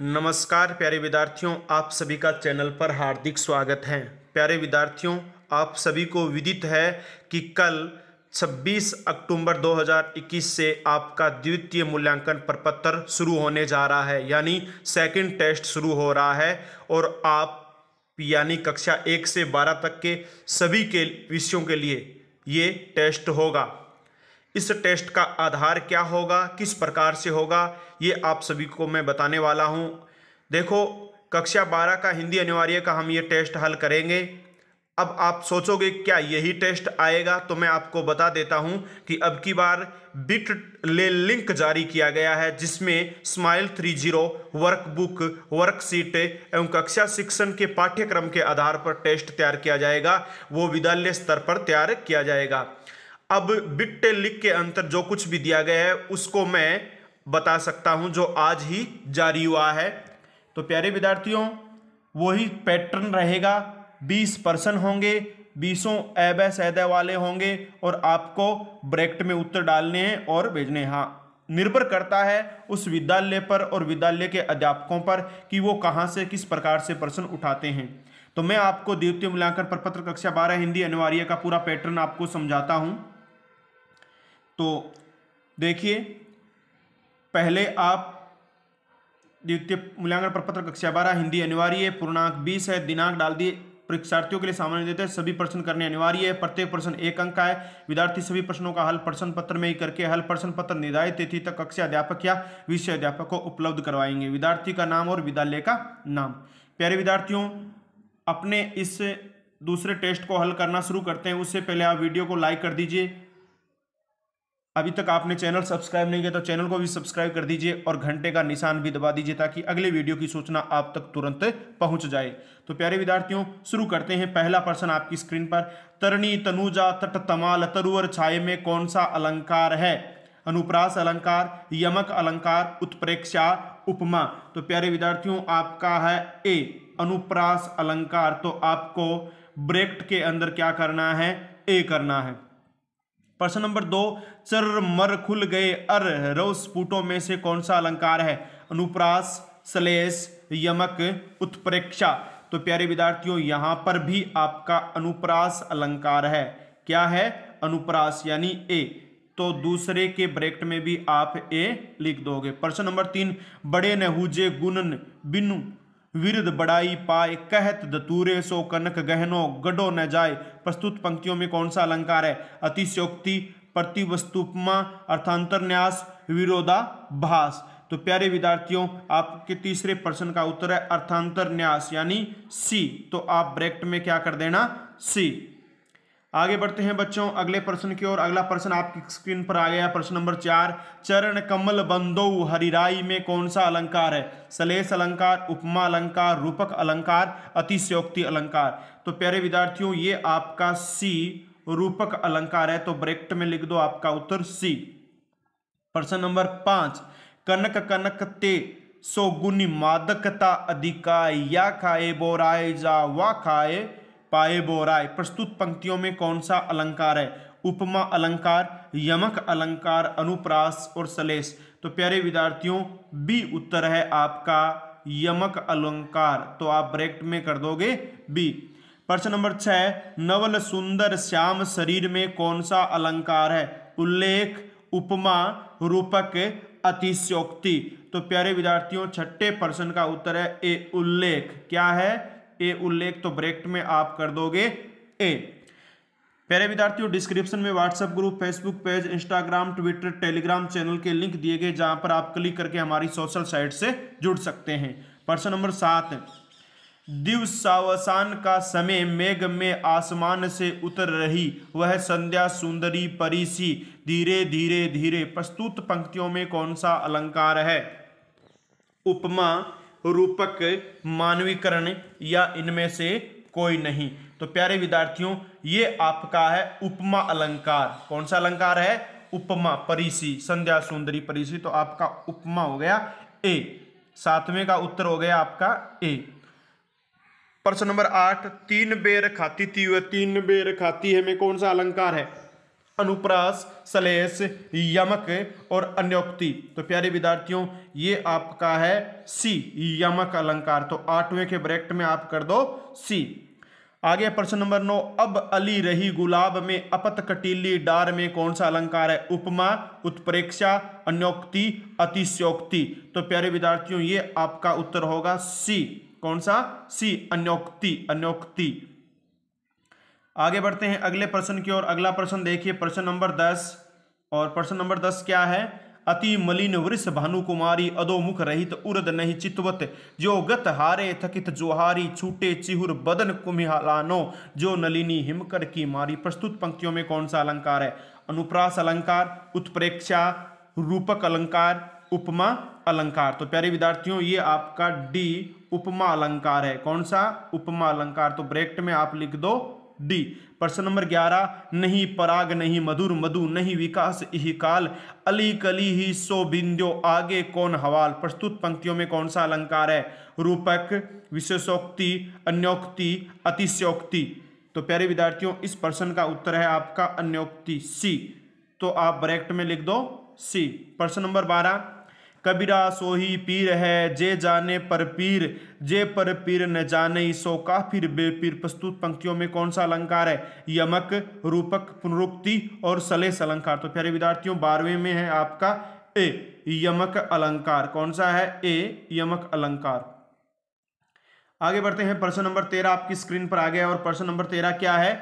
नमस्कार प्यारे विद्यार्थियों आप सभी का चैनल पर हार्दिक स्वागत है प्यारे विद्यार्थियों आप सभी को विदित है कि कल 26 अक्टूबर 2021 से आपका द्वितीय मूल्यांकन प्रपत्र शुरू होने जा रहा है यानी सेकंड टेस्ट शुरू हो रहा है और आप यानी कक्षा एक से बारह तक के सभी के विषयों के लिए ये टेस्ट होगा इस टेस्ट का आधार क्या होगा किस प्रकार से होगा ये आप सभी को मैं बताने वाला हूँ देखो कक्षा बारह का हिंदी अनिवार्य का हम ये टेस्ट हल करेंगे अब आप सोचोगे क्या यही टेस्ट आएगा तो मैं आपको बता देता हूं कि अब की बार बिट ले लिंक जारी किया गया है जिसमें smile three zero workbook worksheet एवं कक्षा शिक्षण के पाठ्यक्रम के आधार पर टेस्ट तैयार किया जाएगा वो विद्यालय स्तर पर तैयार किया जाएगा अब बिट लिख के अंतर जो कुछ भी दिया गया है उसको मैं बता सकता हूं जो आज ही जारी हुआ है तो प्यारे विद्यार्थियों वही पैटर्न रहेगा बीस पर्सन होंगे बीसों ऐब सैदे वाले होंगे और आपको ब्रैकेट में उत्तर डालने हैं और भेजने हैं हाँ निर्भर करता है उस विद्यालय पर और विद्यालय के अध्यापकों पर कि वो कहाँ से किस प्रकार से प्रश्न उठाते हैं तो मैं आपको द्वितीय मूल्यांकन प्रपत्र कक्षा बारह हिंदी अनिवार्य का पूरा पैटर्न आपको समझाता हूँ तो देखिए पहले आप द्वितीय मूल्यांकन प्रपत्र कक्षा बारह हिंदी अनिवार्य है पूर्णांक बीस है दिनांक डाल दिए परीक्षार्थियों के लिए सामान्य देते हैं सभी प्रश्न करने अनिवार्य है प्रत्येक प्रश्न एक अंक का है विद्यार्थी सभी प्रश्नों का हल प्रश्न पत्र में ही करके हल प्रश्न पत्र निर्धारित तिथि तक कक्षा अध्यापक या विषय अध्यापक को उपलब्ध करवाएंगे विद्यार्थी का नाम और विद्यालय का नाम प्यारे विद्यार्थियों अपने इस दूसरे टेस्ट को हल करना शुरू करते हैं उससे पहले आप वीडियो को लाइक कर दीजिए अभी तक आपने चैनल सब्सक्राइब नहीं किया तो चैनल को भी सब्सक्राइब कर दीजिए और घंटे का निशान भी दबा दीजिए ताकि अगले वीडियो की सूचना आप तक तुरंत पहुंच जाए तो प्यारे विद्यार्थियों शुरू करते हैं पहला प्रश्न आपकी स्क्रीन पर तरणी तनुजा तट तमाल तरुअर छाये में कौन सा अलंकार है अनुप्रास अलंकार यमक अलंकार उत्प्रेक्षा उपमा तो प्यारे विद्यार्थियों आपका है ए अनुप्रास अलंकार तो आपको ब्रेक्ट के अंदर क्या करना है ए करना है प्रश्न नंबर दो चर मर खुल गए अर रौस्पुटों में से कौन सा अलंकार है अनुप्रास सलेस यमक उत्प्रेक्षा तो प्यारे विद्यार्थियों यहां पर भी आपका अनुप्रास अलंकार है क्या है अनुप्रास यानी ए तो दूसरे के ब्रैकेट में भी आप ए लिख दोगे प्रश्न नंबर तीन बड़े नहुजे गुणन बिनु विरुद्ध बड़ाई पाए कहत दतूरे सो कनक गहनो गडो न जाए प्रस्तुत पंक्तियों में कौन सा अलंकार है अतिशयोक्ति प्रतिवस्तुपमा अर्थांतर न्यास विरोधा भास तो प्यारे विद्यार्थियों आपके तीसरे प्रश्न का उत्तर है अर्थांतर न्यास यानी सी तो आप ब्रैक्ट में क्या कर देना सी आगे बढ़ते हैं बच्चों अगले प्रश्न की ओर अगला प्रश्न आपकी स्क्रीन पर आ गया प्रश्न नंबर चार चरण कमल बंदो हरिराई में कौन सा अलंकार है सलेस अलंकार उपमा अलंकार रूपक अलंकार अतिशयोक्ति अलंकार तो प्यारे विद्यार्थियों ये आपका सी रूपक अलंकार है तो ब्रेक्ट में लिख दो आपका उत्तर सी प्रश्न नंबर पांच कनक कनक ते सोगुनी मादकता अधिकाय या खाए बोराए जा वा खाए पाए बोराय प्रस्तुत पंक्तियों में कौन सा अलंकार है उपमा अलंकार यमक अलंकार अनुप्रास और सलेस तो प्यारे विद्यार्थियों बी उत्तर है आपका यमक अलंकार तो आप ब्रेक्ट में कर दोगे बी प्रश्न नंबर छह नवल सुंदर श्याम शरीर में कौन सा अलंकार है उल्लेख उपमा रूपक अतिशोक्ति तो प्यारे विद्यार्थियों छठे प्रश्न का उत्तर है ए उल्लेख क्या है ए उल्लेख तो ब्रेक्ट में आप कर दोगे ए प्यारे विद्यार्थियों डिस्क्रिप्शन में WhatsApp group Facebook page Instagram Twitter Telegram channel के लिंक दिए गए जहां पर आप क्लिक करके हमारी सोशल साइट से जुड़ सकते हैं प्रश्न नंबर सात दिवसावसान का समय मेघ में आसमान से उतर रही वह संध्या सुंदरी परिसी धीरे धीरे धीरे प्रस्तुत पंक्तियों में कौन सा अलंकार है उपमा रूपक मानवीकरण या इनमें से कोई नहीं तो प्यारे विद्यार्थियों ये आपका है उपमा अलंकार कौन सा अलंकार है उपमा परिसी संध्या सुंदरी परिसी तो आपका उपमा हो गया ए सातवें का उत्तर हो गया आपका ए प्रश्न नंबर आठ तीन बेर खाती थी वह तीन बेर खाती है में कौन सा अलंकार है अनुप्रास सलेस यमक और अन्योक्ति तो प्यारे विद्यार्थियों ये आपका है सी यमक अलंकार तो आठवें के ब्रैकेट में आप कर दो सी आगे प्रश्न नंबर नौ अब अली रही गुलाब में अपत कटीली डार में कौन सा अलंकार है उपमा उत्प्रेक्षा अन्योक्ति अतिशयोक्ति तो प्यारे विद्यार्थियों ये आपका उत्तर होगा सी कौन सा सी अन्योक्ति अन्योक्ति आगे बढ़ते हैं अगले प्रश्न की ओर अगला प्रश्न देखिए प्रश्न नंबर दस और प्रश्न नंबर दस क्या है अति मलिन वृष भानुकुमारी अधोमुख रहित उर्द नहीं चितवत जो गत हारे थकित जोहारी छूटे चिहुर बदन कुम्हालानो जो नलिनी हिमकर की मारी प्रस्तुत पंक्तियों में कौन सा अलंकार है अनुप्रास अलंकार उत्प्रेक्षा रूपक अलंकार उपमा अलंकार तो प्यारे विद्यार्थियों ये आपका डी उपमा अलंकार है कौन सा उपमा अलंकार तो ब्रेक्ट में आप लिख दो डी प्रश्न नंबर ग्यारह नहीं पराग नहीं मधुर मधु नहीं विकास इही काल अली कली ही सो बिंदो आगे कौन हवाल प्रस्तुत पंक्तियों में कौन सा अलंकार है रूपक विशेषोक्ति अन्योक्ति अतिशयोक्ति तो प्यारे विद्यार्थियों इस प्रश्न का उत्तर है आपका अन्योक्ति सी तो आप ब्रैक्ट में लिख दो सी प्रश्न नंबर बारह कबीरा सोही पीर है जे जाने पर पीर जे पर पीर न जाने सो का फिर बेपीर प्रस्तुत पंक्तियों में कौन सा अलंकार है यमक रूपक पुनरुक्ति और सलेस अलंकार तो प्यारे विद्यार्थियों बारहवें में है आपका ए यमक अलंकार कौन सा है ए यमक अलंकार आगे बढ़ते हैं प्रश्न नंबर तेरह आपकी स्क्रीन पर आ गया और प्रश्न नंबर तेरह क्या है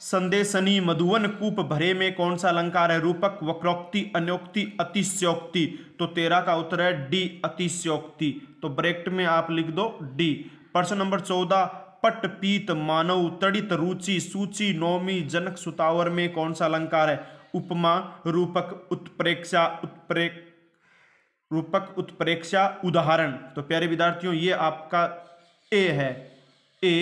संदेशनी मधुवन कूप भरे में कौन सा अलंकार है रूपक वक्रोक्ति अन्योक्ति अतिशयोक्ति तो तेरह का उत्तर है डी अतिशयोक्ति तो ब्रेक्ट में आप लिख दो डी प्रश्न नंबर चौदह पट पीत मानव तड़ित रुचि सूची नौमी जनक सुतावर में कौन सा अलंकार है उपमा रूपक उत्प्रेक्षा उत्प्रेक रूपक उत्प्रेक्षा उदाहरण तो प्यारे विद्यार्थियों ये आपका ए है ए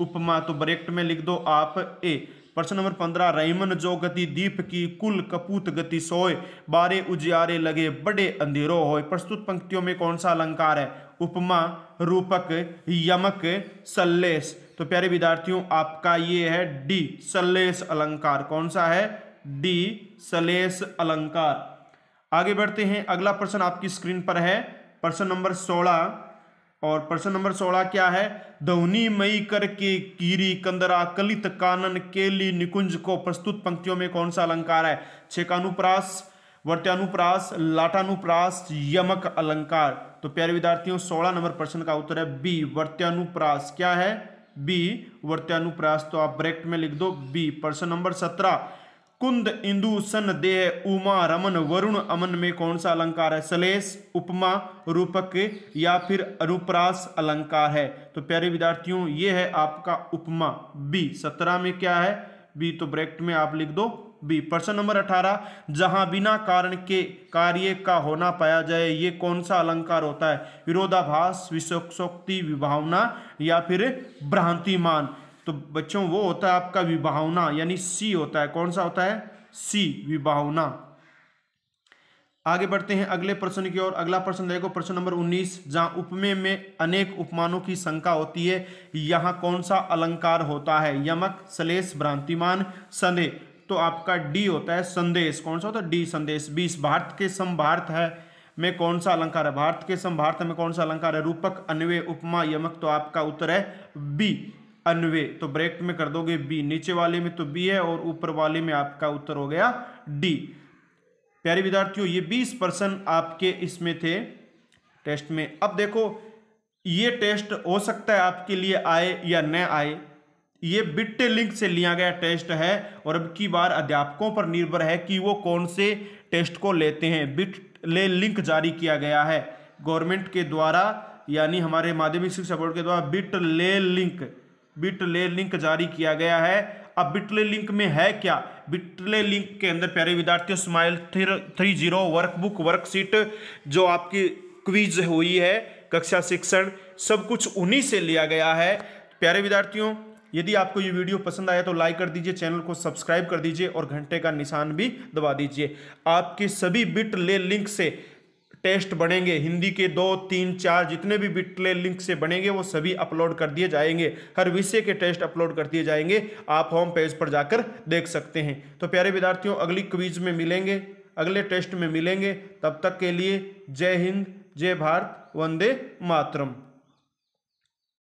उपमा तो ब्रेक्ट में लिख दो आप ए प्रश्न नंबर पंद्रह रहीमन जो गति दीप की कुल कपूत गति सोए बारे उजियारे लगे बड़े अंधेरो होए प्रस्तुत पंक्तियों में कौन सा अलंकार है उपमा रूपक यमक सल्लेस तो प्यारे विद्यार्थियों आपका ये है डी सल्लेस अलंकार कौन सा है डी सलेस अलंकार आगे बढ़ते हैं अगला प्रश्न आपकी स्क्रीन पर है प्रश्न नंबर सोलह और प्रश्न नंबर सोलह क्या है दवनी मई करके कीरी कंदरा कलित कानन केली निकुंज को प्रस्तुत पंक्तियों में कौन सा अलंकार है छेकानुप्रास वर्त्यानुप्रास लाटानुप्रास यमक अलंकार तो प्यारे विद्यार्थियों सोलह नंबर प्रश्न का उत्तर है बी वर्त्यानुप्रास क्या है बी वर्त्यानुप्रास तो आप ब्रेक में लिख दो बी प्रश्न नंबर सत्रह कुंद इंदु सन देह उमा रमन वरुण अमन में कौन सा अलंकार है सलेश उपमा रूपक या फिर अनुप्रास अलंकार है तो प्यारे विद्यार्थियों ये है आपका उपमा बी सत्रह में क्या है बी तो ब्रैकेट में आप लिख दो बी प्रश्न नंबर अठारह जहां बिना कारण के कार्य का होना पाया जाए ये कौन सा अलंकार होता है विरोधाभास विशोक्ति विभावना या फिर भ्रांतिमान तो बच्चों वो होता है आपका विभावना यानी सी होता है कौन सा होता है सी विभावना आगे बढ़ते हैं अगले प्रश्न की ओर अगला प्रश्न देखो प्रश्न नंबर 19 जहां उपमेय में अनेक उपमानों की शंका होती है यहां कौन सा अलंकार होता है यमक सलेस भ्रांतिमान संदेह तो आपका डी होता है संदेश कौन सा होता है डी संदेश बीस भारत के सम भारत है में कौन सा अलंकार है भारत के सम भारत में कौन सा अलंकार है रूपक अन्वय उपमा यमक तो आपका उत्तर है बी अनवे तो ब्रेक में कर दोगे बी नीचे वाले में तो बी है और ऊपर वाले में आपका उत्तर हो गया डी प्यारे विद्यार्थियों ये बीस परसेंट आपके इसमें थे टेस्ट में अब देखो ये टेस्ट हो सकता है आपके लिए आए या न आए ये बिट्टे लिंक से लिया गया टेस्ट है और अब की बार अध्यापकों पर निर्भर है कि वो कौन से टेस्ट को लेते हैं बिट ले लिंक जारी किया गया है गवर्नमेंट के द्वारा यानी हमारे माध्यमिक शिक्षा बोर्ड के द्वारा बिट ले लिंक बिटले लिंक जारी किया गया है अब बिटले लिंक में है क्या बिटले लिंक के अंदर प्यारे विद्यार्थियों smile three zero workbook worksheet जो आपकी क्विज हुई है कक्षा शिक्षण सब कुछ उन्हीं से लिया गया है प्यारे विद्यार्थियों यदि आपको ये वीडियो पसंद आया तो लाइक कर दीजिए चैनल को सब्सक्राइब कर दीजिए और घंटे का निशान भी दबा दीजिए आपके सभी बिट ले लिंक से टेस्ट बनेंगे हिंदी के दो तीन चार जितने भी बिटले लिंक से बनेंगे वो सभी अपलोड कर दिए जाएंगे हर विषय के टेस्ट अपलोड कर दिए जाएंगे आप होम पेज पर जाकर देख सकते हैं तो प्यारे विद्यार्थियों अगली क्वीज़ में मिलेंगे अगले टेस्ट में मिलेंगे तब तक के लिए जय हिंद जय भारत वंदे मातरम